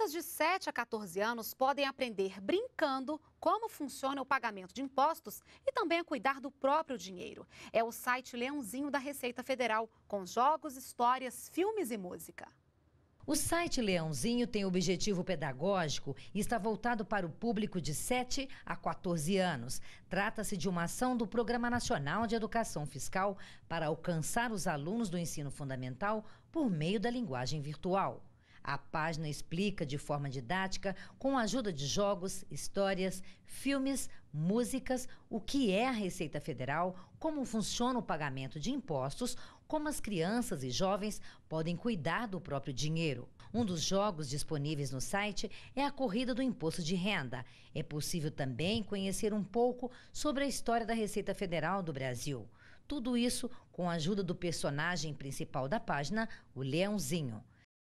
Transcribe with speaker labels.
Speaker 1: Crianças de 7 a 14 anos podem aprender brincando como funciona o pagamento de impostos e também a cuidar do próprio dinheiro. É o site Leãozinho da Receita Federal, com jogos, histórias, filmes e música.
Speaker 2: O site Leãozinho tem objetivo pedagógico e está voltado para o público de 7 a 14 anos. Trata-se de uma ação do Programa Nacional de Educação Fiscal para alcançar os alunos do ensino fundamental por meio da linguagem virtual. A página explica de forma didática, com a ajuda de jogos, histórias, filmes, músicas, o que é a Receita Federal, como funciona o pagamento de impostos, como as crianças e jovens podem cuidar do próprio dinheiro. Um dos jogos disponíveis no site é a corrida do imposto de renda. É possível também conhecer um pouco sobre a história da Receita Federal do Brasil. Tudo isso com a ajuda do personagem principal da página, o Leãozinho.